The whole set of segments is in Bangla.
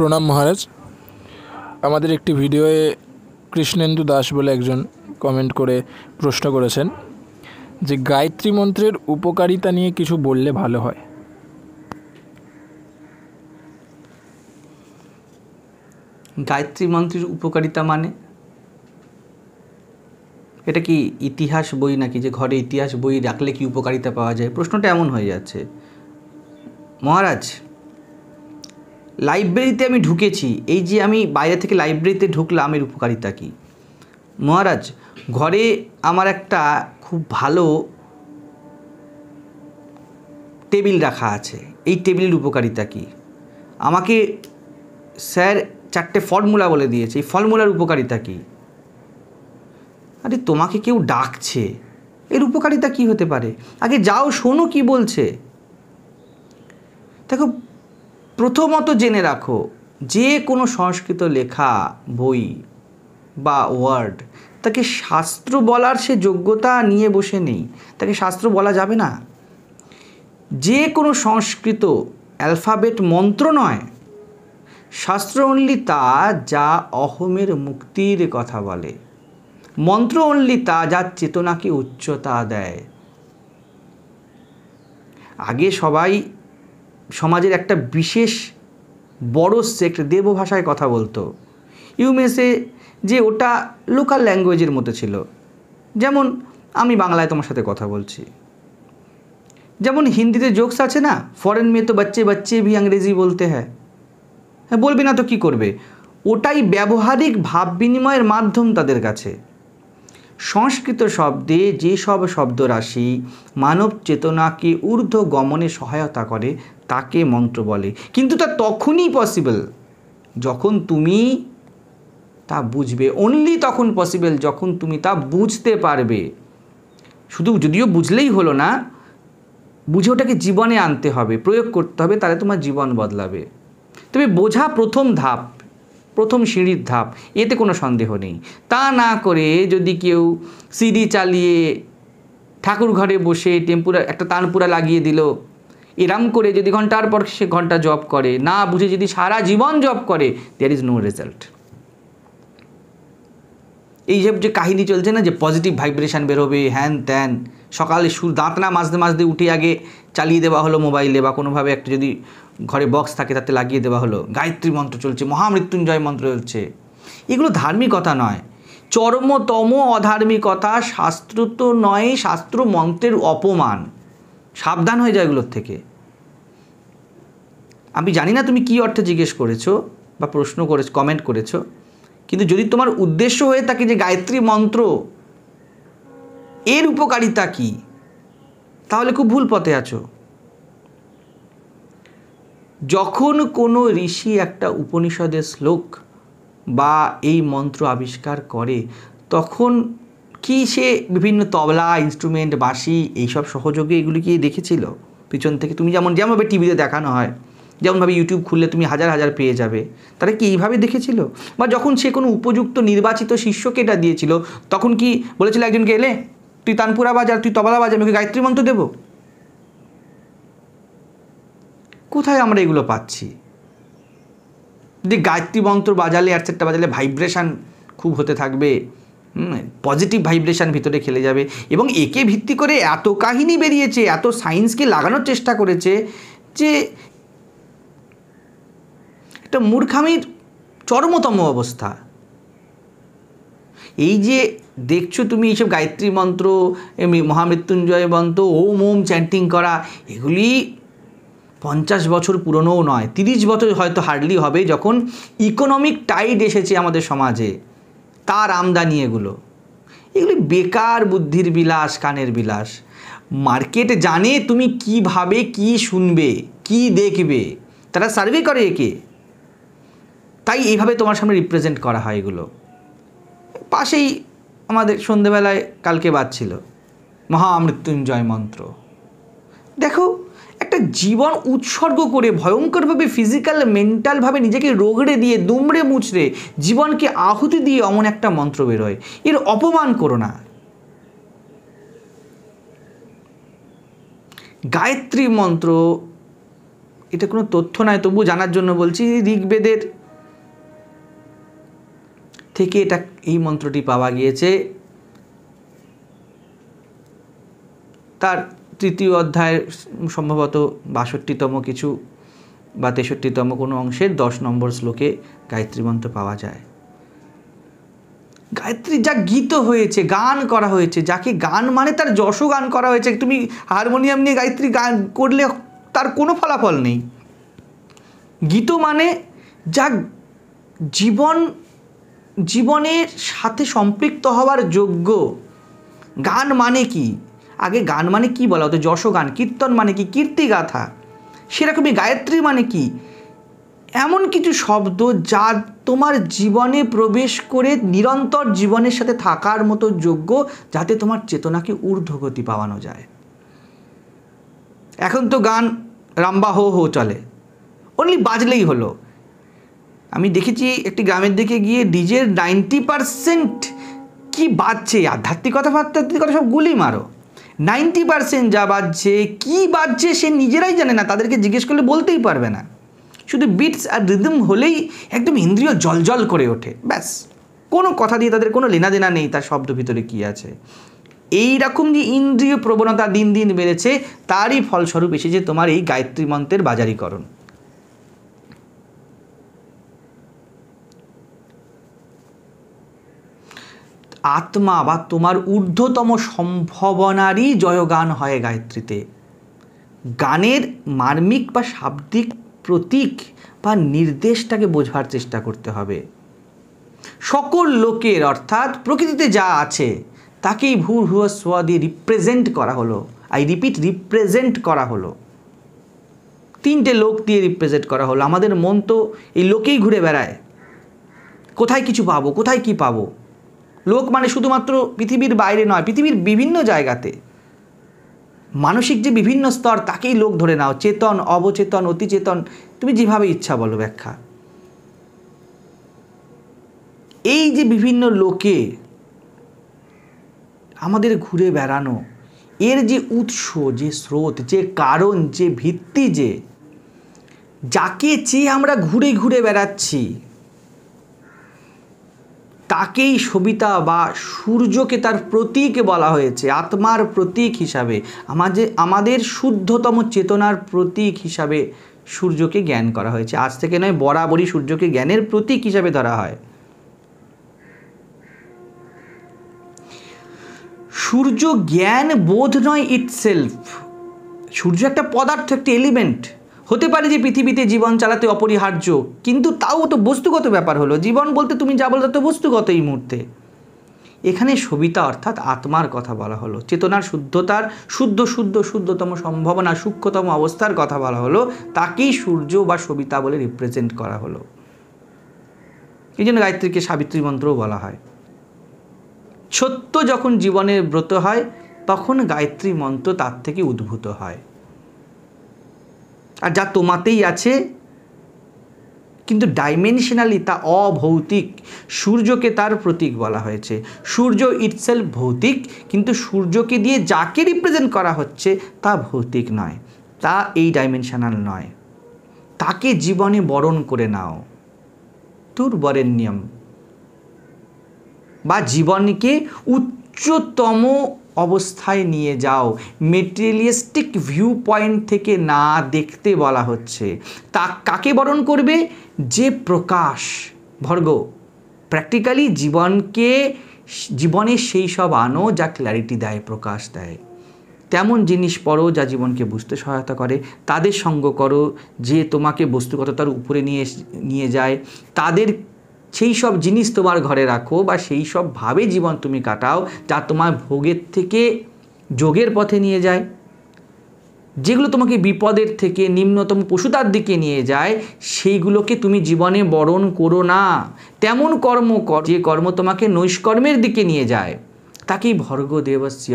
প্রণাম মহারাজ আমাদের একটি ভিডিওয়ে কৃষ্ণেন্দু দাস বলে একজন কমেন্ট করে প্রশ্ন করেছেন যে গায়ত্রী মন্ত্রের উপকারিতা নিয়ে কিছু বললে ভালো হয় গায়ত্রী মন্ত্রের উপকারিতা মানে এটা কি ইতিহাস বই নাকি যে ঘরে ইতিহাস বই রাখলে কি উপকারিতা পাওয়া যায় প্রশ্নটা এমন হয়ে যাচ্ছে মহারাজ লাইব্রেরিতে আমি ঢুকেছি এই যে আমি বাইরে থেকে লাইব্রেরিতে ঢুকলাম এর উপকারিতা কী মহারাজ ঘরে আমার একটা খুব ভালো টেবিল রাখা আছে এই টেবিলের উপকারিতা কী আমাকে স্যার চারটে ফর্মুলা বলে দিয়েছে এই ফর্মুলার উপকারিতা কী আরে তোমাকে কেউ ডাকছে এর উপকারিতা কি হতে পারে আগে যাও শোনো কি বলছে দেখো প্রথমত জেনে রাখো যে কোনো সংস্কৃত লেখা বই বা ওয়ার্ড তাকে শাস্ত্র বলার সে যোগ্যতা নিয়ে বসে নেই তাকে শাস্ত্র বলা যাবে না যে কোনো সংস্কৃত অ্যালফাবেট মন্ত্র নয় শাস্ত্র অনলি তা যা অহমের মুক্তির কথা বলে মন্ত্র অনলি তা যা চেতনাকে উচ্চতা দেয় আগে সবাই সমাজের একটা বিশেষ বড় সেক্ট ভাষায় কথা বলতো ইউমেসে যে ওটা লোকাল ল্যাঙ্গুয়েজের মতো ছিল যেমন আমি বাংলায় তোমার সাথে কথা বলছি যেমন হিন্দিতে জোকস আছে না ফরেন মেয়ে তো বাচ্চে বাচ্চে ভি ইংরেজি বলতে হ্যাঁ হ্যাঁ বলবে না তো কি করবে ওটাই ব্যবহারিক ভাব বিনিময়ের মাধ্যম তাদের কাছে সংস্কৃত শব্দে যেসব শব্দরাশি মানব চেতনাকে ঊর্ধ্ব গমনে সহায়তা করে তাকে মন্ত্র বলে কিন্তু তা তখনই পসিবল যখন তুমি তা বুঝবে অনলি তখন পসিবল যখন তুমি তা বুঝতে পারবে শুধু যদিও বুঝলেই হলো না বুঝে ওটাকে জীবনে আনতে হবে প্রয়োগ করতে হবে তাহলে তোমার জীবন বদলাবে তবে বোঝা প্রথম ধাপ প্রথম সিঁড়ির ধাপ এতে কোনো সন্দেহ নেই তা না করে যদি কেউ সিঁড়ি চালিয়ে ঠাকুর ঘরে বসে টেম্পুরা একটা তানপুরা লাগিয়ে দিল এরাম করে যদি ঘন্টার পর সে ঘন্টা জব করে না বুঝে যদি সারা জীবন জব করে দেয়ার ইজ নো রেজাল্ট এইসব যে কাহিনী চলছে না যে পজিটিভ ভাইব্রেশান বেরোবে হ্যান ত্যান সকালে সুর দাঁত না মাঝতে মাঝতে উঠে আগে চালিয়ে দেওয়া হলো মোবাইলে বা কোনোভাবে একটা যদি ঘরে বক্স থাকে তাতে লাগিয়ে দেওয়া হলো গায়ত্রী মন্ত্র চলছে মহামৃত্যুঞ্জয় মন্ত্র চলছে এগুলো ধার্মিকতা নয় চরমতম অধার্মিকতা শাস্ত্র তো নয় শাস্ত্র মন্ত্রের অপমান সাবধান হয়ে যায় এগুলোর থেকে আমি জানি না তুমি কি অর্থে জিজ্ঞেস করেছো বা প্রশ্ন করে কমেন্ট করেছো কিন্তু যদি তোমার উদ্দেশ্য হয়ে থাকে যে গায়ত্রী মন্ত্র এর উপকারিতা কি তাহলে খুব ভুল পথে আছো যখন কোনো ঋষি একটা উপনিষদের শ্লোক বা এই মন্ত্র আবিষ্কার করে তখন কি সে বিভিন্ন তবলা ইনস্ট্রুমেন্ট বাঁশি এইসব সহযোগে এগুলি কি দেখেছিল পিছন থেকে তুমি যেমন যেমনভাবে টিভিতে দেখানো হয় যেমনভাবে ইউটিউব খুললে তুমি হাজার হাজার পেয়ে যাবে তারা কি এইভাবে দেখেছিল বা যখন সে কোনো উপযুক্ত নির্বাচিত শিষ্যকে এটা দিয়েছিল তখন কি বলেছিল একজনকে এলে তুই তানপুরা বাজার তুই তবলা বাজার আমি গায়ত্রী মন্ত্র দেবো কোথায় আমরা এগুলো পাচ্ছি যে গায়ত্রী মন্ত্র বাজালে চারটা বাজালে ভাইব্রেশান খুব হতে থাকবে পজিটিভ ভাইব্রেশান ভিতরে খেলে যাবে এবং একে ভিত্তি করে এত কাহিনী বেরিয়েছে এত সায়েন্সকে লাগানোর চেষ্টা করেছে যে একটা মূর্খামির চরমতম অবস্থা এই যে দেখছো তুমি এইসব গায়ত্রী মন্ত্র মহামৃত্যুঞ্জয় মন্ত্র ওম ওম চ্যান্টিং করা এগুলি পঞ্চাশ বছর পুরনোও নয় তিরিশ বছর হয়তো হার্ডলি হবে যখন ইকোনমিক টাইট এসেছে আমাদের সমাজে তার আমদানি এগুলো এগুলি বেকার বুদ্ধির বিলাস কানের বিলাস মার্কেট জানে তুমি কিভাবে কি শুনবে কি দেখবে তারা সার্ভে করে একে তাই এইভাবে তোমার সামনে রিপ্রেজেন্ট করা হয় এগুলো পাশেই আমাদের সন্ধেবেলায় কালকে বাজছিল মহামৃত্যুঞ্জয় মন্ত্র দেখো একটা জীবন উৎসর্গ করে ভয়ঙ্করভাবে ফিজিক্যাল মেন্টালভাবে নিজেকে রোগড়ে দিয়ে দুমড়ে মুচড়ে জীবনকে আহুতি দিয়ে অমন একটা মন্ত্র বেরোয় এর অপমান করো না গায়ত্রী মন্ত্র এটা কোনো তথ্য নয় তবু জানার জন্য বলছি ঋগ্বেদের থেকে এটা এই মন্ত্রটি পাওয়া গিয়েছে তার তৃতীয় অধ্যায়ের সম্ভবত বাষট্টিতম কিছু বা তেষট্টিতম কোনো অংশের দশ নম্বর শ্লোকে গায়ত্রী মন্ত্র পাওয়া যায় গায়ত্রী যা গীত হয়েছে গান করা হয়েছে যাকে গান মানে তার যশো গান করা হয়েছে তুমি হারমোনিয়াম নিয়ে গায়ত্রী গান করলে তার কোনো ফলাফল নেই গীত মানে যা জীবন জীবনের সাথে সম্পৃক্ত হওয়ার যোগ্য গান মানে কি আগে গান মানে কি বলা হতো যশগান কীর্তন মানে কি গাথা সেরকমই গায়ত্রী মানে কি এমন কিছু শব্দ যা তোমার জীবনে প্রবেশ করে নিরন্তর জীবনের সাথে থাকার মতো যোগ্য যাতে তোমার চেতনাকে ঊর্ধ্বগতি পাওয়ানো যায় এখন তো গান রাম্বা হো হো চলে অনলি বাজলেই হলো আমি দেখেছি একটি গ্রামের দিকে গিয়ে ডিজের নাইনটি পারসেন্ট কী বাজছে আধ্যাত্মিকতা ফাধ্যাত্মিকতা সব গুলি মারো নাইনটি পারসেন্ট যা বাজছে কী বাজছে সে নিজেরাই জানে না তাদেরকে জিজ্ঞেস করলে বলতেই পারবে না শুধু বিটস আর রিদম হলেই একদম ইন্দ্রিয় জলজল করে ওঠে ব্যাস কোনো কথা দিয়ে তাদের কোনো লেনাদেনা নেই তার শব্দ ভিতরে কী আছে এই রকম যে ইন্দ্রিয় প্রবণতা দিন দিন বেড়েছে তারই ফলস্বরূপ এসেছে তোমার এই গায়ত্রী মন্ত্রের বাজারীকরণ আত্মা বা তোমার ঊর্ধ্বতম সম্ভাবনারই জয়গান হয় গায়ত্রীতে গানের মার্মিক বা শাব্দিক প্রতীক বা নির্দেশটাকে বোঝার চেষ্টা করতে হবে সকল লোকের অর্থাৎ প্রকৃতিতে যা আছে তাকেই ভূ ভুয়া সোয়া দিয়ে রিপ্রেজেন্ট করা হলো আই রিপিট রিপ্রেজেন্ট করা হলো তিনটে লোক দিয়ে রিপ্রেজেন্ট করা হলো আমাদের মন তো এই লোকেই ঘুরে বেড়ায় কোথায় কিছু পাবো কোথায় কি পাবো লোক মানে শুধুমাত্র পৃথিবীর বাইরে নয় পৃথিবীর বিভিন্ন জায়গাতে মানসিক যে বিভিন্ন স্তর তাকেই লোক ধরে নাও চেতন অবচেতন অতিচেতন তুমি যেভাবে ইচ্ছা বলো ব্যাখ্যা এই যে বিভিন্ন লোকে আমাদের ঘুরে বেড়ানো এর যে উৎস যে স্রোত যে কারণ যে ভিত্তি যে যাকে চেয়ে আমরা ঘুরে ঘুরে বেড়াচ্ছি তাকেই সবিতা বা সূর্যকে তার প্রতীক বলা হয়েছে আত্মার প্রতীক হিসাবে আমাদের আমাদের শুদ্ধতম চেতনার প্রতীক হিসাবে সূর্যকে জ্ঞান করা হয়েছে আজ থেকে নয় বরাবরই সূর্যকে জ্ঞানের প্রতীক হিসাবে ধরা হয় সূর্য জ্ঞান বোধ নয় ইটসেলফ সূর্য একটা পদার্থ একটি এলিমেন্ট হতে পারে যে পৃথিবীতে জীবন চালাতে অপরিহার্য কিন্তু তাও তো বস্তুগত ব্যাপার হলো জীবন বলতে তুমি যা বলতে তো বস্তুগত এই মুহূর্তে এখানে সবিতা অর্থাৎ আত্মার কথা বলা হলো চেতনার শুদ্ধতার শুদ্ধ শুদ্ধ শুদ্ধতম সম্ভাবনা সূক্ষ্মতম অবস্থার কথা বলা হলো তাকেই সূর্য বা সবিতা বলে রিপ্রেজেন্ট করা হলো এই জন্য গায়ত্রীকে সাবিত্রী মন্ত্রও বলা হয় ছোট্ট যখন জীবনের ব্রত হয় তখন গায়ত্রী মন্ত্র তার থেকে উদ্ভূত হয় আর যা তোমাতেই আছে কিন্তু ডাইমেনশনালি তা অভৌতিক সূর্যকে তার প্রতীক বলা হয়েছে সূর্য ইটসেল ভৌতিক কিন্তু সূর্যকে দিয়ে যাকে রিপ্রেজেন্ট করা হচ্ছে তা ভৌতিক নয় তা এই ডাইমেনশনাল নয় তাকে জীবনে বরণ করে নাও দুর্বরের নিয়ম বা জীবনকে উচ্চতম অবস্থায় নিয়ে যাও মেটেরিয়ালিস্টিক ভিউ পয়েন্ট থেকে না দেখতে বলা হচ্ছে তা কাকে বরণ করবে যে প্রকাশ ভর্গ প্র্যাকটিক্যালি জীবনকে জীবনে সেই সব আনো যা ক্ল্যারিটি দেয় প্রকাশ দেয় তেমন জিনিস পড়ো যা জীবনকে বুঝতে সহায়তা করে তাদের সঙ্গ করো যে তোমাকে বস্তুগততার উপরে নিয়ে নিয়ে যায় তাদের সেই সব জিনিস তোমার ঘরে রাখো বা সেই সবভাবে জীবন তুমি কাটাও যা তোমার ভোগের থেকে যোগের পথে নিয়ে যায় যেগুলো তোমাকে বিপদের থেকে নিম্নতম পশুতার দিকে নিয়ে যায় সেইগুলোকে তুমি জীবনে বরণ করো না তেমন কর্ম কর যে কর্ম তোমাকে নৈষ্কর্মের দিকে নিয়ে যায় তাকেই ভর্গ দেবস্য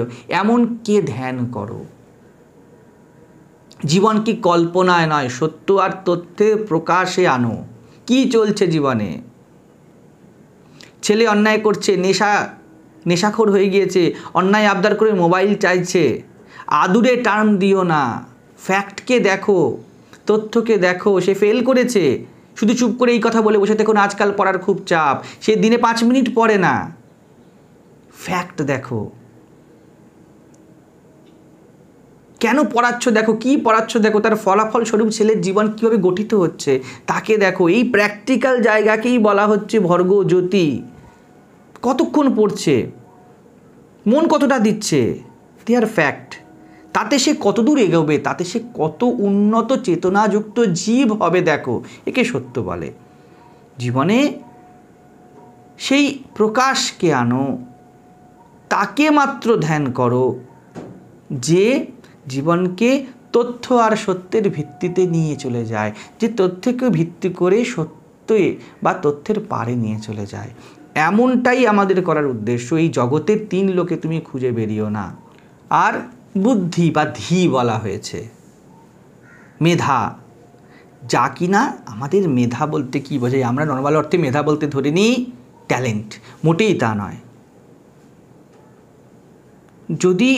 এমন কে ধ্যান করো জীবন কি কল্পনায় নয় সত্য আর তথ্যের প্রকাশে আনো কি চলছে জীবনে ছেলে অন্যায় করছে নেশা নেশাখোর হয়ে গিয়েছে অন্যায় আবদার করে মোবাইল চাইছে আদুরে টার্ম দিও না ফ্যাক্টকে দেখো তথ্যকে দেখো সে ফেল করেছে শুধু চুপ করে এই কথা বলে বসে দেখুন আজকাল পড়ার খুব চাপ সে দিনে পাঁচ মিনিট পড়ে না ফ্যাক্ট দেখো কেন পড়াচ্ছ দেখো কি পড়াচ্ছ দেখো তার ফলাফল স্বরূপ ছেলের জীবন কীভাবে গঠিত হচ্ছে তাকে দেখো এই প্র্যাকটিক্যাল জায়গাকেই বলা হচ্ছে ভর্গ জ্যোতি কতক্ষণ পড়ছে মন কতটা দিচ্ছে দে আর ফ্যাক্ট তাতে সে কত দূর এগোবে তাতে সে কত উন্নত চেতনাযুক্ত জীব হবে দেখো একে সত্য বলে জীবনে সেই প্রকাশকে আনো তাকে মাত্র ধ্যান করো যে জীবনকে তথ্য আর সত্যের ভিত্তিতে নিয়ে চলে যায় যে তথ্যকে ভিত্তি করে সত্যে বা তথ্যের পারে নিয়ে চলে যায় এমনটাই আমাদের করার উদ্দেশ্য এই জগতের তিন লোকে তুমি খুঁজে বেরিও না আর বুদ্ধি বা ধি বলা হয়েছে মেধা যা কি না আমাদের মেধা বলতে কি বোঝাই আমরা নর্মাল অর্থে মেধা বলতে ধরে নিই ট্যালেন্ট মোটেই তা নয় যদি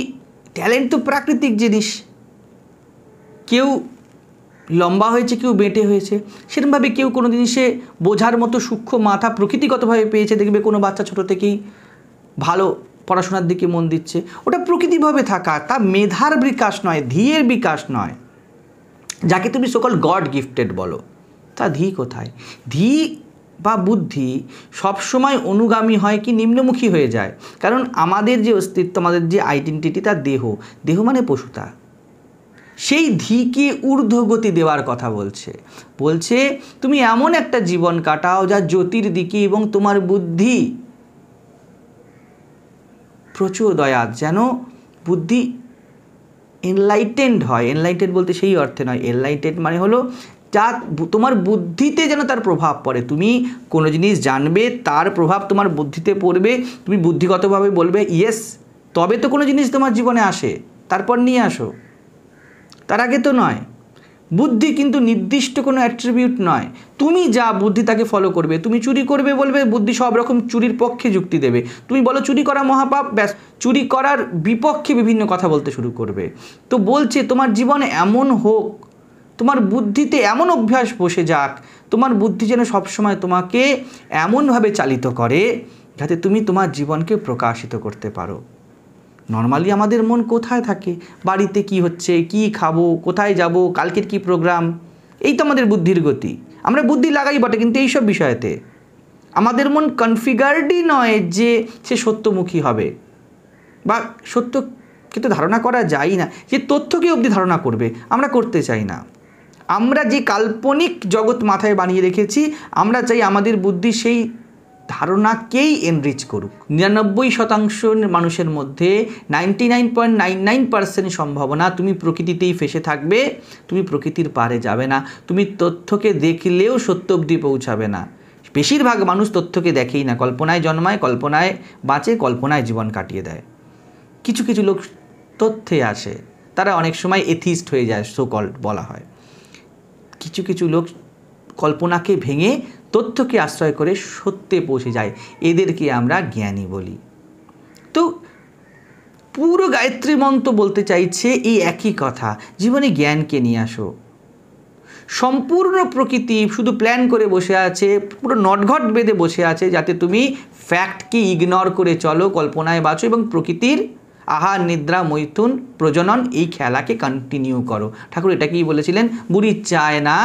ট্যালেন্ট তো প্রাকৃতিক জিনিস কেউ লম্বা হয়েছে কেউ বেঁটে হয়েছে সেরকমভাবে কেউ কোনো জিনিসে বোঝার মতো সূক্ষ্ম মাথা প্রকৃতিগতভাবে পেয়েছে দেখবে কোনো বাচ্চা ছোটো থেকেই ভালো পড়াশোনার দিকে মন দিচ্ছে ওটা প্রকৃতিভাবে থাকা তা মেধার বিকাশ নয় ধীয়ের বিকাশ নয় যাকে তুমি সকল গড গিফটেড বলো তা ধী কোথায় ধী বা বুদ্ধি সবসময় অনুগামী হয় কি নিম্নমুখী হয়ে যায় কারণ আমাদের যে অস্তিত্ব আমাদের যে আইডেন্টিটি তা দেহ দেহ মানে পশুতা সেই ধিকে ঊর্ধ্বগতি দেওয়ার কথা বলছে বলছে তুমি এমন একটা জীবন কাটাও যা জ্যোতির দিকে এবং তোমার বুদ্ধি প্রচুর দয়া যেন বুদ্ধি এনলাইটেন্ড হয় এনলাইটেড বলতে সেই অর্থে নয় এনলাইটেড মানে হলো যা তোমার বুদ্ধিতে যেন তার প্রভাব পড়ে তুমি কোনো জিনিস জানবে তার প্রভাব তোমার বুদ্ধিতে পড়বে তুমি বুদ্ধিগতভাবে বলবে ইয়েস তবে তো কোনো জিনিস তোমার জীবনে আসে তারপর নিয়ে আসো তার আগে তো নয় বুদ্ধি কিন্তু নির্দিষ্ট কোনো অ্যাট্রিবিউট নয় তুমি যা বুদ্ধি তাকে ফলো করবে তুমি চুরি করবে বলবে বুদ্ধি সব রকম চুরির পক্ষে যুক্তি দেবে তুমি বলো চুরি করা মহাপাপ ব্যাস চুরি করার বিপক্ষে বিভিন্ন কথা বলতে শুরু করবে তো বলছে তোমার জীবনে এমন হোক তোমার বুদ্ধিতে এমন অভ্যাস বসে যাক তোমার বুদ্ধি যেন সবসময় তোমাকে এমনভাবে চালিত করে যাতে তুমি তোমার জীবনকে প্রকাশিত করতে পারো নর্মালি আমাদের মন কোথায় থাকে বাড়িতে কি হচ্ছে কি খাবো কোথায় যাব কালকের কি প্রোগ্রাম এই তো আমাদের বুদ্ধির গতি আমরা বুদ্ধি লাগাই বটে কিন্তু এইসব বিষয়েতে আমাদের মন কনফিগার্ডই নয় যে সে সত্যমুখী হবে বা সত্য কিন্তু ধারণা করা যায় না যে তথ্যকে অবধি ধারণা করবে আমরা করতে চাই না আমরা যে কাল্পনিক জগৎ মাথায় বানিয়ে রেখেছি আমরা চাই আমাদের বুদ্ধি সেই ধারণাকেই এনরিচ করুক নিরানব্বই শতাংশ মানুষের মধ্যে ninety nine point nine nine percent সম্ভাবনা তুমি প্রকৃতিতেই ফেসে থাকবে তুমি প্রকৃতির পারে যাবে না তুমি তথ্যকে দেখলেও সত্য অবধি পৌঁছাবে না বেশিরভাগ মানুষ তথ্যকে দেখেই না কল্পনায় জন্মায় কল্পনায় বাঁচে কল্পনায় জীবন কাটিয়ে দেয় কিছু কিছু লোক তথ্যে আসে তারা অনেক সময় এথিস্ট হয়ে যায় সোকল বলা হয় কিছু কিছু লোক কল্পনাকে ভেঙে তথ্যকে আশ্রয় করে সত্যে পৌঁছে যায় এদেরকে আমরা জ্ঞানী বলি তো পুরো গায়ত্রী মন্ত্র বলতে চাইছে এই একই কথা জীবনে জ্ঞানকে নিয়ে আসো সম্পূর্ণ প্রকৃতি শুধু প্ল্যান করে বসে আছে পুরো নটঘট বেঁধে বসে আছে যাতে তুমি ফ্যাক্টকে ইগনোর করে চলো কল্পনায় বাঁচো এবং প্রকৃতির আহার নিদ্রা মৈথুন প্রজনন এই খেলাকে কন্টিনিউ করো ঠাকুর এটাকেই বলেছিলেন বুড়ি চায় না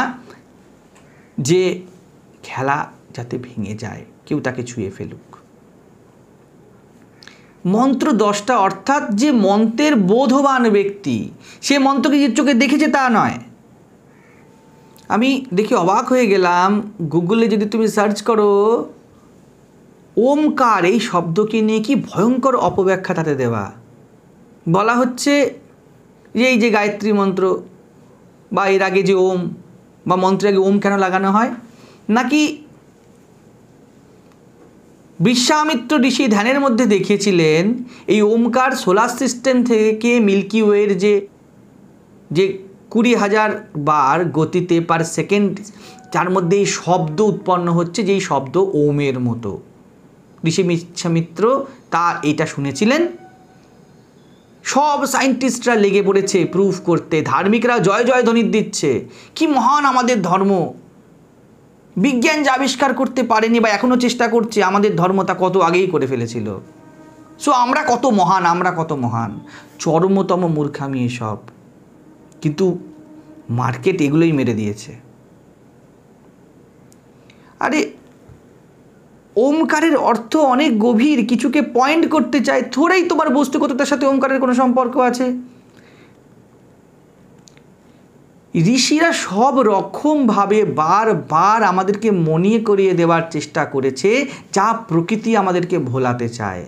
যে খেলা যাতে ভেঙে যায় কেউ তাকে ছুঁয়ে ফেলুক মন্ত্র দশটা অর্থাৎ যে মন্ত্রের বোধবান ব্যক্তি সে মন্ত্রকে যে চোখে দেখেছে তা নয় আমি দেখি অবাক হয়ে গেলাম গুগলে যদি তুমি সার্চ করো ওমকার এই শব্দকে নিয়ে কি ভয়ঙ্কর অপব্যাখ্যা তাতে দেওয়া বলা হচ্ছে যে এই যে গায়ত্রী মন্ত্র বা এর আগে যে ওম বা মন্ত্রের আগে ওম কেন লাগানো হয় নাকি বিশ্বামিত্র ঋষি ধ্যানের মধ্যে দেখিয়েছিলেন এই ওমকার সোলার সিস্টেম থেকে মিল্কি ওয়ের যে যে কুড়ি হাজার বার গতিতে পার সেকেন্ড যার মধ্যে এই শব্দ উৎপন্ন হচ্ছে যেই শব্দ ওমের মতো ঋষি মিশ্রামিত্র তা এটা শুনেছিলেন সব সায়েন্টিস্টরা লেগে পড়েছে প্রুফ করতে ধার্মিকরা জয় জয় ধ্বনি দিচ্ছে কি মহান আমাদের ধর্ম বিজ্ঞান যে আবিষ্কার করতে পারেনি বা এখনও চেষ্টা করছে আমাদের ধর্মতা কত আগেই করে ফেলেছিল সো আমরা কত মহান আমরা কত মহান চরমতম মূর্খামি এসব কিন্তু মার্কেট এগুলোই মেরে দিয়েছে আরে ওমকারের অর্থ অনেক গভীর কিছুকে পয়েন্ট করতে চায় থোড়াই তোমার বস্তুগততার সাথে ওমকারের কোনো সম্পর্ক আছে ঋষিরা সব রকমভাবে বারবার আমাদেরকে মনে করিয়ে দেওয়ার চেষ্টা করেছে যা প্রকৃতি আমাদেরকে ভোলাতে চায়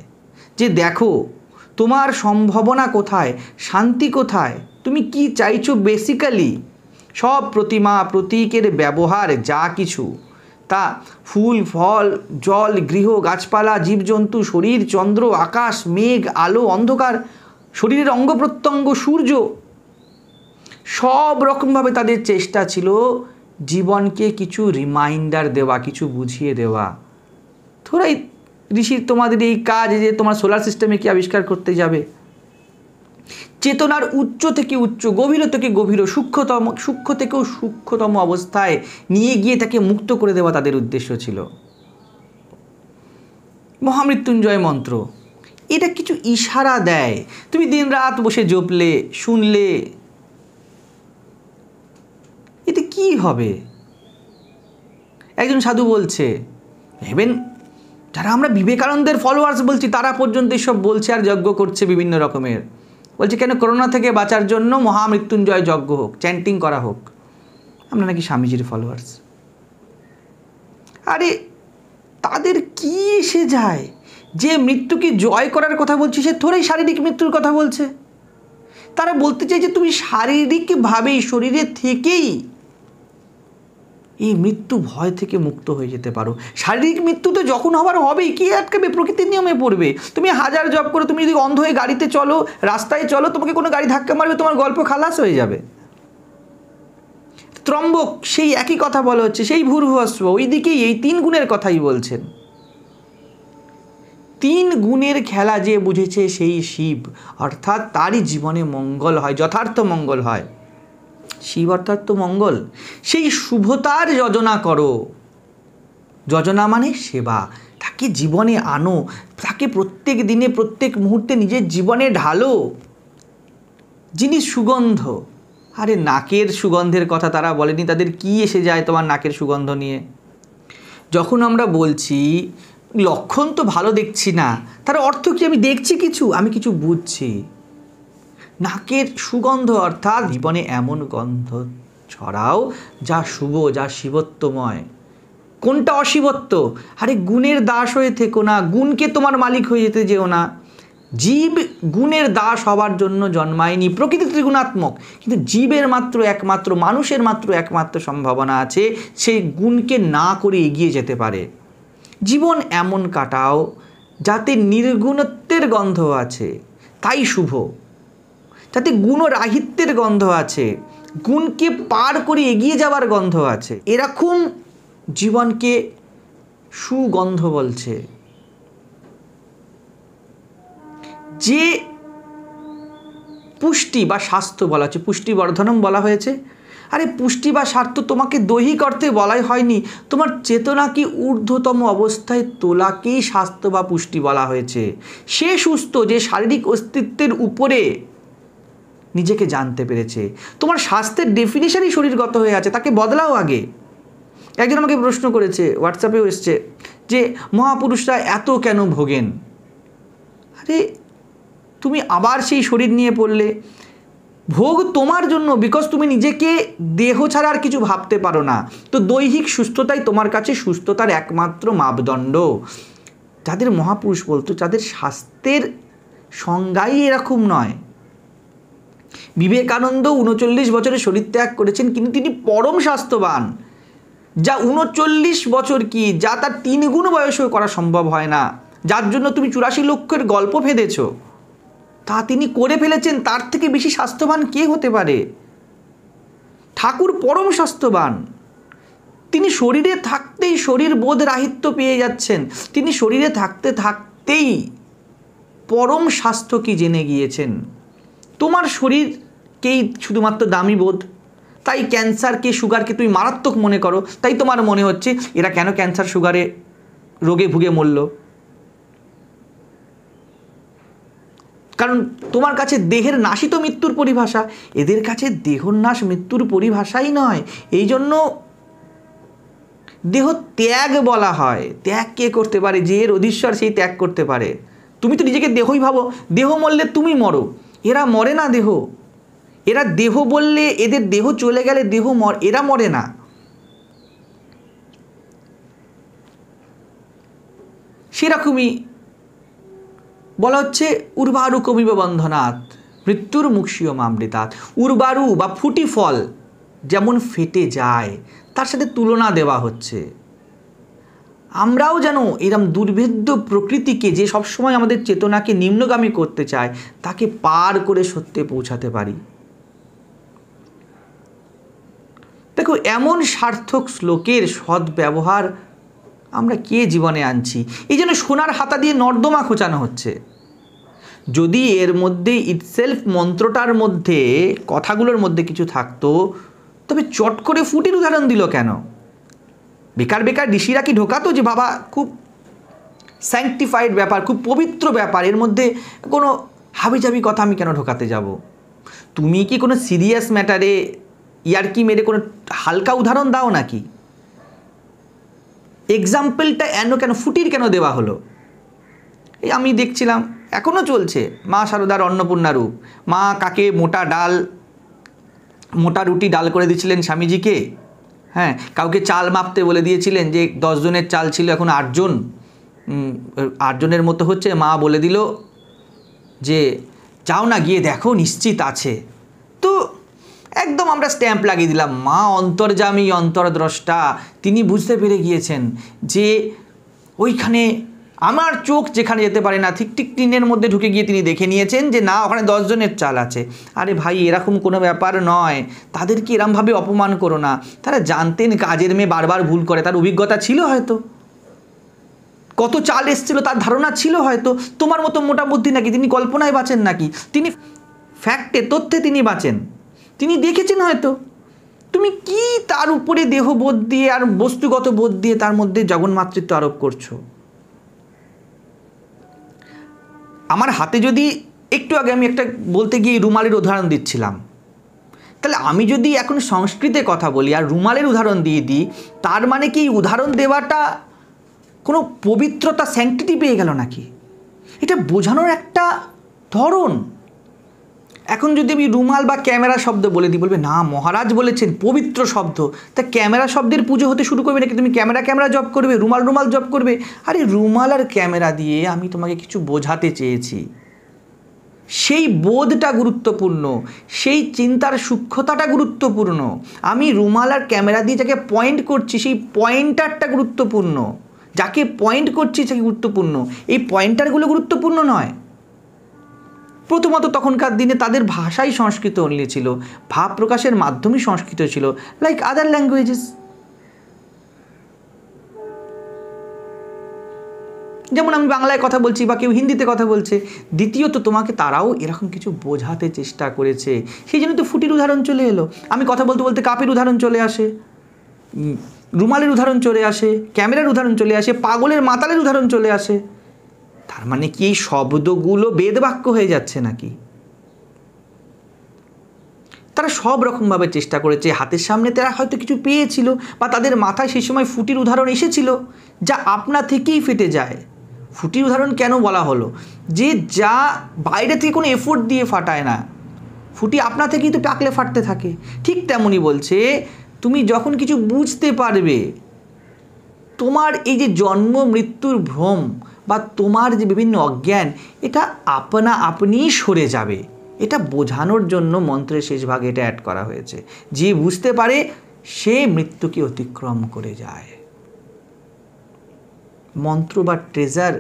যে দেখো তোমার সম্ভাবনা কোথায় শান্তি কোথায় তুমি কি চাইছো বেসিক্যালি সব প্রতিমা প্রতীকের ব্যবহার যা কিছু তা ফুল ফল জল গৃহ গাছপালা জীবজন্তু শরীর চন্দ্র আকাশ মেঘ আলো অন্ধকার শরীরের অঙ্গ প্রত্যঙ্গ সূর্য সব রকমভাবে তাদের চেষ্টা ছিল জীবনকে কিছু রিমাইন্ডার দেওয়া কিছু বুঝিয়ে দেওয়া থোড়াই ঋষির তোমাদের এই কাজ যে তোমার সোলার সিস্টেমে কি আবিষ্কার করতে যাবে চেতনার উচ্চ থেকে উচ্চ গভীর থেকে গভীর সূক্ষ্মতম সূক্ষ্ম থেকেও সূক্ষ্মতম অবস্থায় নিয়ে গিয়ে তাকে মুক্ত করে দেওয়া তাদের উদ্দেশ্য ছিল মহামৃত্যুঞ্জয় মন্ত্র এটা কিছু ইশারা দেয় তুমি দিন রাত বসে জপলে শুনলে কি হবে একজন সাধু বলছে ভেবেন যারা আমরা বিবেকানন্দের ফলোয়ার্স বলছি তারা পর্যন্ত এসব বলছে আর যজ্ঞ করছে বিভিন্ন রকমের বলছে কেন করোনা থেকে বাঁচার জন্য মহামৃত্যুঞ্জয় যজ্ঞ হোক চ্যান্টিং করা হোক আমরা নাকি স্বামীজির ফলোয়ার্স আরে তাদের কি এসে যায় যে মৃত্যুকে জয় করার কথা বলছে সে থোড়াই শারীরিক মৃত্যুর কথা বলছে তারা বলতে চাই যে তুমি শারীরিকভাবেই শরীরে থেকেই এই মৃত্যু ভয় থেকে মুক্ত হয়ে যেতে পারো শারীরিক মৃত্যু তো যখন হবার হবেই কি আটকাবে প্রকৃতির নিয়মে পড়বে তুমি হাজার জব করে তুমি যদি অন্ধ হয়ে গাড়িতে চলো রাস্তায় চলো তোমাকে কোনো গাড়ি ধাক্কা মারবে তোমার গল্প খালাস হয়ে যাবে ত্রম্বক সেই একই কথা বলা হচ্ছে সেই ওই দিকেই এই তিন গুণের কথাই বলছেন তিন গুণের খেলা যে বুঝেছে সেই শিব অর্থাৎ তারই জীবনে মঙ্গল হয় যথার্থ মঙ্গল হয় শিব অর্থাৎ তো মঙ্গল সেই শুভতার যজনা করো যজনা মানে সেবা তাকে জীবনে আনো তাকে প্রত্যেক দিনে প্রত্যেক মুহূর্তে নিজের জীবনে ঢালো যিনি সুগন্ধ আরে নাকের সুগন্ধের কথা তারা বলেনি তাদের কি এসে যায় তোমার নাকের সুগন্ধ নিয়ে যখন আমরা বলছি লক্ষণ তো ভালো দেখছি না তার অর্থ কি আমি দেখছি কিছু আমি কিছু বুঝছি নাকের সুগন্ধ অর্থাৎ জীবনে এমন গন্ধ ছড়াও যা শুভ যা শিবত্বময় কোনটা অশিবত্ব আরে গুণের দাস হয়ে থেকো না গুণকে তোমার মালিক হয়ে যেতে যেও না জীব গুণের দাস হবার জন্য জন্মায়নি প্রকৃতি ত্রিগুণাত্মক কিন্তু জীবের মাত্র একমাত্র মানুষের মাত্র একমাত্র সম্ভাবনা আছে সে গুণকে না করে এগিয়ে যেতে পারে জীবন এমন কাটাও যাতে নির্গুণত্বের গন্ধ আছে তাই শুভ তাতে গুণ রাহিত্যের গন্ধ আছে গুণকে পার করে এগিয়ে যাওয়ার গন্ধ আছে এরকম জীবনকে সুগন্ধ বলছে যে পুষ্টি বা স্বাস্থ্য বলা হচ্ছে পুষ্টিবর্ধনম বলা হয়েছে আরে পুষ্টি বা স্বার্থ তোমাকে দৈহিক অর্থে বলাই হয়নি তোমার চেতনাকে ঊর্ধ্বতম অবস্থায় তোলাকেই স্বাস্থ্য বা পুষ্টি বলা হয়েছে সে সুস্থ যে শারীরিক অস্তিত্বের উপরে নিজেকে জানতে পেরেছে তোমার স্বাস্থ্যের ডেফিনেশনই শরীরগত হয়ে আছে তাকে বদলাও আগে একজন আমাকে প্রশ্ন করেছে হোয়াটসঅ্যাপেও এসছে যে মহাপুরুষরা এত কেন ভোগেন আরে তুমি আবার সেই শরীর নিয়ে পড়লে ভোগ তোমার জন্য বিকজ তুমি নিজেকে দেহ ছাড়া আর কিছু ভাবতে পারো না তো দৈহিক সুস্থতাই তোমার কাছে সুস্থতার একমাত্র মাপদণ্ড যাদের মহাপুরুষ বলতো যাদের স্বাস্থ্যের সংজ্ঞাই এরকম নয় বিবেকানন্দ উনচল্লিশ বছরে ত্যাগ করেছেন কিন্তু তিনি পরম স্বাস্থ্যবান যা উনচল্লিশ বছর কি যা তার তিন গুণ বয়সেও করা সম্ভব হয় না যার জন্য তুমি চুরাশি লক্ষের গল্প ফেঁদেছ তা তিনি করে ফেলেছেন তার থেকে বেশি স্বাস্থ্যবান কে হতে পারে ঠাকুর পরম স্বাস্থ্যবান তিনি শরীরে থাকতেই শরীর বোধ রাহিত্য পেয়ে যাচ্ছেন তিনি শরীরে থাকতে থাকতেই পরম স্বাস্থ্য কি জেনে গিয়েছেন তোমার শরীরকেই শুধুমাত্র দামি বোধ তাই ক্যান্সারকে সুগারকে তুমি মারাত্মক মনে করো তাই তোমার মনে হচ্ছে এরা কেন ক্যান্সার সুগারে রোগে ভুগে মরল কারণ তোমার কাছে দেহের নাশই তো মৃত্যুর পরিভাষা এদের কাছে দেহর নাশ মৃত্যুর পরিভাষাই নয় এই জন্য দেহ ত্যাগ বলা হয় ত্যাগ কে করতে পারে যে এর অধীশ্বর সেই ত্যাগ করতে পারে তুমি তো নিজেকে দেহই ভাবো দেহ মরলে তুমি মরো এরা মরে না দেহ এরা দেহ বললে এদের দেহ চলে গেলে দেহ মর এরা মরে না সেরকমই বলা হচ্ছে উর্বারু কবিব বন্ধনাথ মৃত্যুর মুখীয় মামৃতাত উর্বারু বা ফুটি ফল যেমন ফেটে যায় তার সাথে তুলনা দেওয়া হচ্ছে আমরাও যেন এরম দুর্ভেদ্য প্রকৃতিকে যে সবসময় আমাদের চেতনাকে নিম্নগামী করতে চায় তাকে পার করে সত্যে পৌঁছাতে পারি দেখো এমন সার্থক শ্লোকের সদ্ব্যবহার আমরা কে জীবনে আনছি এই জন্য সোনার হাতা দিয়ে নর্দমা খোঁচানো হচ্ছে যদি এর মধ্যে ইটসেলফ মন্ত্রটার মধ্যে কথাগুলোর মধ্যে কিছু থাকতো তবে চট করে ফুটির উদাহরণ দিল কেন বেকার বেকার ঋষিরা কি ঢোকাতো যে বাবা খুব স্যাংটিফাইড ব্যাপার খুব পবিত্র ব্যাপার এর মধ্যে কোনো হাবিজাবি কথা আমি কেন ঢোকাতে যাব তুমি কি কোনো সিরিয়াস ম্যাটারে ইয়ার কি মেরে কোনো হালকা উদাহরণ দাও নাকি এক্সাম্পলটা এন কেন ফুটির কেন দেওয়া হলো এই আমি দেখছিলাম এখনও চলছে মা সারদার অন্নপূর্ণা রূপ মা কাকে মোটা ডাল মোটা রুটি ডাল করে দিছিলেন স্বামীজিকে হ্যাঁ কাউকে চাল মাপতে বলে দিয়েছিলেন যে দশজনের চাল ছিল এখন আটজন আটজনের মতো হচ্ছে মা বলে দিল যে যাও না গিয়ে দেখো নিশ্চিত আছে তো একদম আমরা স্ট্যাম্প লাগিয়ে দিলাম মা অন্তর্জামী অন্তর্দ্রষ্টা তিনি বুঝতে পেরে গিয়েছেন যে ওইখানে আমার চোখ যেখানে যেতে পারে না ঠিক ঠিক টিনের মধ্যে ঢুকে গিয়ে তিনি দেখে নিয়েছেন যে না ওখানে দশজনের চাল আছে আরে ভাই এরকম কোনো ব্যাপার নয় তাদেরকে এরমভাবে অপমান করো না তারা জানতেন কাজের মেয়ে বারবার ভুল করে তার অভিজ্ঞতা ছিল হয়তো কত চাল এসছিল তার ধারণা ছিল হয়তো তোমার মতো মোটা বুদ্ধি নাকি তিনি কল্পনায় বাঁচেন নাকি তিনি ফ্যাক্টে তথ্যে তিনি বাঁচেন তিনি দেখেছেন হয়তো তুমি কি তার উপরে দেহবোধ দিয়ে আর বস্তুগত বোধ দিয়ে তার মধ্যে জগন্মাতৃত্ব আরোপ করছো আমার হাতে যদি একটু আগে আমি একটা বলতে গিয়ে রুমালের উদাহরণ দিচ্ছিলাম তাহলে আমি যদি এখন সংস্কৃতে কথা বলি আর রুমালের উদাহরণ দিয়ে দিই তার মানে কি উদাহরণ দেওয়াটা কোনো পবিত্রতা স্যাংটিটি পেয়ে গেল নাকি এটা বোঝানোর একটা ধরন এখন যদি আমি রুমাল বা ক্যামেরা শব্দ বলে দিই বলবে না মহারাজ বলেছেন পবিত্র শব্দ তা ক্যামেরা শব্দের পুজো হতে শুরু করবে নাকি তুমি ক্যামেরা ক্যামেরা জব করবে রুমাল রুমাল জব করবে আরে রুমাল আর ক্যামেরা দিয়ে আমি তোমাকে কিছু বোঝাতে চেয়েছি সেই বোধটা গুরুত্বপূর্ণ সেই চিন্তার সূক্ষ্মতাটা গুরুত্বপূর্ণ আমি রুমাল আর ক্যামেরা দিয়ে যাকে পয়েন্ট করছি সেই পয়েন্টারটা গুরুত্বপূর্ণ যাকে পয়েন্ট করছি সেটা গুরুত্বপূর্ণ এই পয়েন্টারগুলো গুরুত্বপূর্ণ নয় প্রথমত তখনকার দিনে তাদের ভাষাই সংস্কৃত অনলি ছিল ভাব প্রকাশের মাধ্যমই সংস্কৃত ছিল লাইক আদার ল্যাঙ্গুয়েজেস যেমন আমি বাংলায় কথা বলছি বা কেউ হিন্দিতে কথা বলছে দ্বিতীয়ত তোমাকে তারাও এরকম কিছু বোঝাতে চেষ্টা করেছে সেই জন্য তো ফুটির উদাহরণ চলে এলো আমি কথা বলতে বলতে কাপের উদাহরণ চলে আসে রুমালের উদাহরণ চলে আসে ক্যামেরার উদাহরণ চলে আসে পাগলের মাতালের উদাহরণ চলে আসে তার মানে কি এই শব্দগুলো বেদবাক্য হয়ে যাচ্ছে নাকি তারা সব রকমভাবে চেষ্টা করেছে হাতের সামনে তারা হয়তো কিছু পেয়েছিল বা তাদের মাথায় সেই সময় ফুটির উদাহরণ এসেছিল যা আপনা থেকেই ফেটে যায় ফুটির উদাহরণ কেন বলা হলো যে যা বাইরে থেকে কোনো এফোর্ট দিয়ে ফাটায় না ফুটি আপনা থেকেই তো টাকলে ফাটতে থাকে ঠিক তেমনই বলছে তুমি যখন কিছু বুঝতে পারবে তোমার এই যে জন্ম মৃত্যুর ভ্রম বা তোমার যে বিভিন্ন অজ্ঞান এটা আপনা আপনিই সরে যাবে এটা বোঝানোর জন্য মন্ত্রের শেষ ভাগে এটা অ্যাড করা হয়েছে যে বুঝতে পারে সে মৃত্যুকে অতিক্রম করে যায় মন্ত্র বা ট্রেজার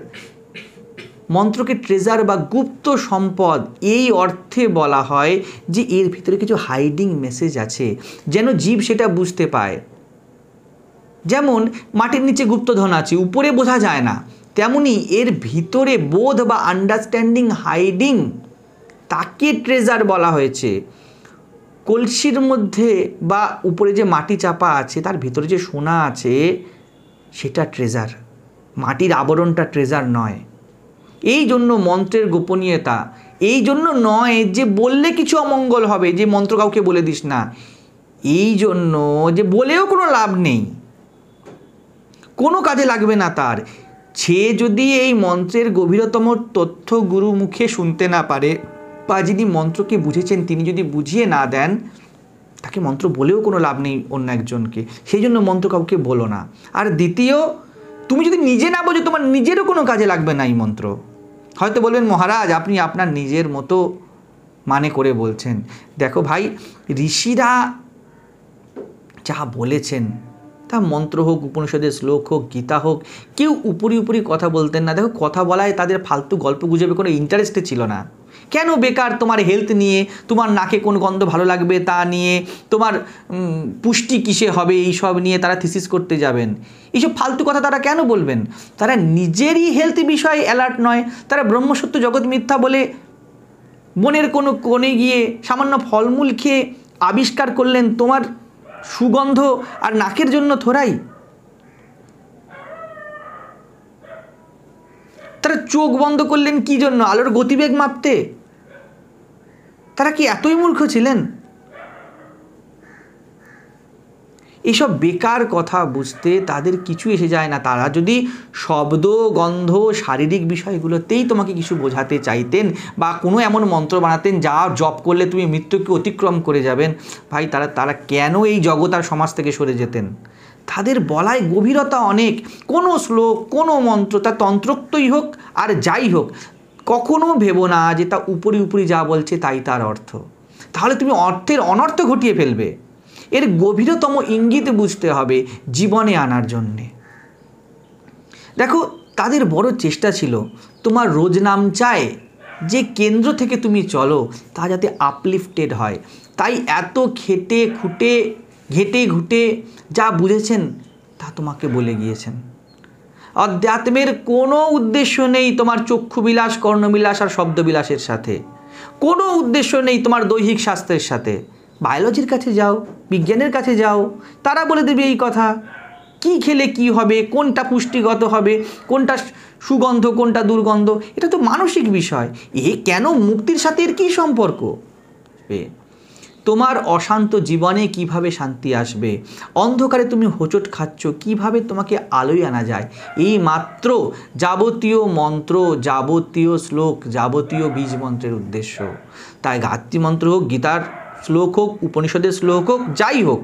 মন্ত্রকে ট্রেজার বা গুপ্ত সম্পদ এই অর্থে বলা হয় যে এর ভিতরে কিছু হাইডিং মেসেজ আছে যেন জীব সেটা বুঝতে পায় যেমন মাটির নিচে গুপ্তধন আছে উপরে বোঝা যায় না তেমনি এর ভিতরে বোধ বা আন্ডারস্ট্যান্ডিং হাইডিং তাকে ট্রেজার বলা হয়েছে কলসির মধ্যে বা উপরে যে মাটি চাপা আছে তার ভিতরে যে সোনা আছে সেটা ট্রেজার মাটির আবরণটা ট্রেজার নয় এই জন্য মন্ত্রের গোপনীয়তা এই জন্য নয় যে বললে কিছু অমঙ্গল হবে যে মন্ত্র কাউকে বলে দিস না এই জন্য যে বলেও কোনো লাভ নেই কোনো কাজে লাগবে না তার সে যদি এই মন্ত্রের গভীরতম তথ্য গুরু মুখে শুনতে না পারে বা যিনি মন্ত্রকে বুঝেছেন তিনি যদি বুঝিয়ে না দেন তাকে মন্ত্র বলেও কোনো লাভ নেই অন্য একজনকে সেই জন্য মন্ত্র কাউকে বলো না আর দ্বিতীয় তুমি যদি নিজে না বোঝো তোমার নিজেরও কোনো কাজে লাগবে না এই মন্ত্র হয়তো বলবেন মহারাজ আপনি আপনার নিজের মতো মানে করে বলছেন দেখো ভাই ঋষিরা যা বলেছেন তা মন্ত্র হোক উপনিষদের শ্লোক হোক গীতা হোক কেউ উপরি উপরি কথা বলতেন না দেখো কথা বলায় তাদের ফালতু গল্প গুজবে কোনো ইন্টারেস্টে ছিল না কেন বেকার তোমার হেলথ নিয়ে তোমার নাকে কোন গন্ধ ভালো লাগবে তা নিয়ে তোমার পুষ্টি কিসে হবে এই সব নিয়ে তারা থিসিস করতে যাবেন এইসব ফালতু কথা তারা কেন বলবেন তারা নিজেরই হেলথ বিষয়ে অ্যালার্ট নয় তারা ব্রহ্মসত্য জগৎ মিথ্যা বলে মনের কোনো কোণে গিয়ে সামান্য ফলমূল খেয়ে আবিষ্কার করলেন তোমার সুগন্ধ আর নাকের জন্য থোড়াই তারা চোখ বন্ধ করলেন কি জন্য আলোর গতিবেগ মাপতে তারা কি এতই মূর্খ ছিলেন এইসব বেকার কথা বুঝতে তাদের কিছু এসে যায় না তারা যদি শব্দ গন্ধ শারীরিক বিষয়গুলোতেই তোমাকে কিছু বোঝাতে চাইতেন বা কোনো এমন মন্ত্র বানাতেন যা জপ করলে তুমি মৃত্যুকে অতিক্রম করে যাবেন ভাই তারা তারা কেন এই জগৎ আর সমাজ থেকে সরে যেতেন তাদের বলায় গভীরতা অনেক কোনো শ্লোক কোনো মন্ত্র তা তন্ত্রোক্তই হোক আর যাই হোক কখনো ভেবো না যে তা উপরি উপরি যা বলছে তাই তার অর্থ তাহলে তুমি অর্থের অনর্থ ঘটিয়ে ফেলবে এর গভীরতম ইঙ্গিত বুঝতে হবে জীবনে আনার জন্যে দেখো তাদের বড় চেষ্টা ছিল তোমার রোজ নাম চায় যে কেন্দ্র থেকে তুমি চলো তা যাতে আপলিফটেড হয় তাই এত খেটে খুঁটে ঘেটে ঘুটে যা বুঝেছেন তা তোমাকে বলে গিয়েছেন অধ্যাত্মের কোনো উদ্দেশ্য নেই তোমার চক্ষুবিলাস কর্ণবিলাস আর শব্দবিলাসের সাথে কোনো উদ্দেশ্য নেই তোমার দৈহিক স্বাস্থ্যের সাথে বায়োলজির কাছে যাও বিজ্ঞানের কাছে যাও তারা বলে দেবে এই কথা কি খেলে কি হবে কোনটা পুষ্টিগত হবে কোনটা সুগন্ধ কোনটা দুর্গন্ধ এটা তো মানসিক বিষয় এ কেন মুক্তির সাথে এর কী সম্পর্ক তোমার অশান্ত জীবনে কিভাবে শান্তি আসবে অন্ধকারে তুমি হোঁচট খাচ্ছ কিভাবে তোমাকে আলোয় আনা যায় এই মাত্র যাবতীয় মন্ত্র যাবতীয় শ্লোক যাবতীয় বীজ মন্ত্রের উদ্দেশ্য তাই গাত্রী মন্ত্র হোক গীতার শ্লোক হোক উপনিষদের শ্লোক হোক যাই হোক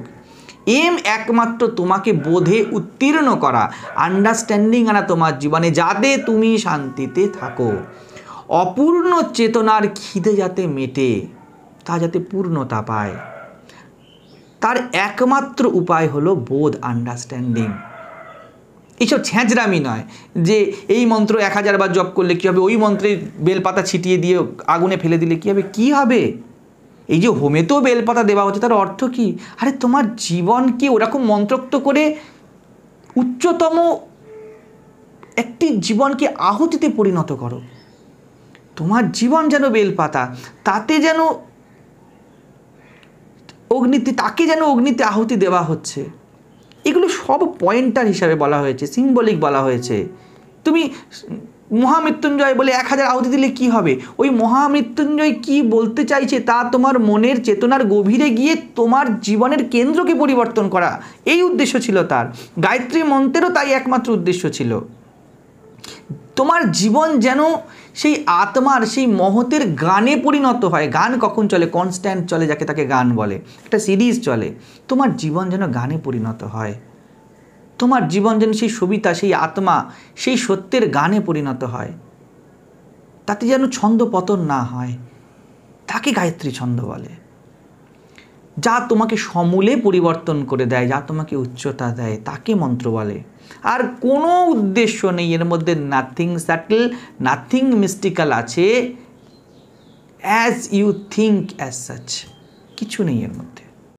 এম একমাত্র তোমাকে বোধে উত্তীর্ণ করা আন্ডারস্ট্যান্ডিং আনা তোমার জীবনে যাতে তুমি শান্তিতে থাকো অপূর্ণ চেতনার খিদে যাতে মেটে তা যাতে পূর্ণতা পায় তার একমাত্র উপায় হলো বোধ আন্ডারস্ট্যান্ডিং এইসব ছ্যাঁচড়ামি নয় যে এই মন্ত্র এক হাজার বার জপ করলে কী হবে ওই মন্ত্রে বেলপাতা ছিটিয়ে দিয়ে আগুনে ফেলে দিলে কী হবে কী হবে এই যে হোমেতেও বেলপাতা দেওয়া হচ্ছে তার অর্থ কি আরে তোমার জীবনকে ওরকম মন্ত্রক্ত করে উচ্চতম একটি জীবনকে আহুতিতে পরিণত করো তোমার জীবন যেন বেলপাতা তাতে যেন অগ্নিতে তাকে যেন অগ্নিতে আহুতি দেওয়া হচ্ছে এগুলো সব পয়েন্টার হিসাবে বলা হয়েছে সিম্বলিক বলা হয়েছে তুমি মহামৃত্যুঞ্জয় বলে এক হাজার আহুতি দিলে কি হবে ওই মহামৃত্যুঞ্জয় কি বলতে চাইছে তা তোমার মনের চেতনার গভীরে গিয়ে তোমার জীবনের কেন্দ্রকে পরিবর্তন করা এই উদ্দেশ্য ছিল তার গায়ত্রী মন্ত্রেরও তাই একমাত্র উদ্দেশ্য ছিল তোমার জীবন যেন সেই আত্মার সেই মহতের গানে পরিণত হয় গান কখন চলে কনস্ট্যান্ট চলে যাকে তাকে গান বলে একটা সিরিজ চলে তোমার জীবন যেন গানে পরিণত হয় তোমার জীবন যেন সেই সবিতা সেই আত্মা সেই সত্যের গানে পরিণত হয় তাতে যেন ছন্দ পতন না হয় তাকে গায়ত্রী ছন্দ বলে যা তোমাকে সমূলে পরিবর্তন করে দেয় যা তোমাকে উচ্চতা দেয় তাকে মন্ত্র বলে আর কোনো উদ্দেশ্য নেই এর মধ্যে নাথিং স্যাটেল নাথিং মিস্টিক্যাল আছে as you think as such কিছু নেই এর মধ্যে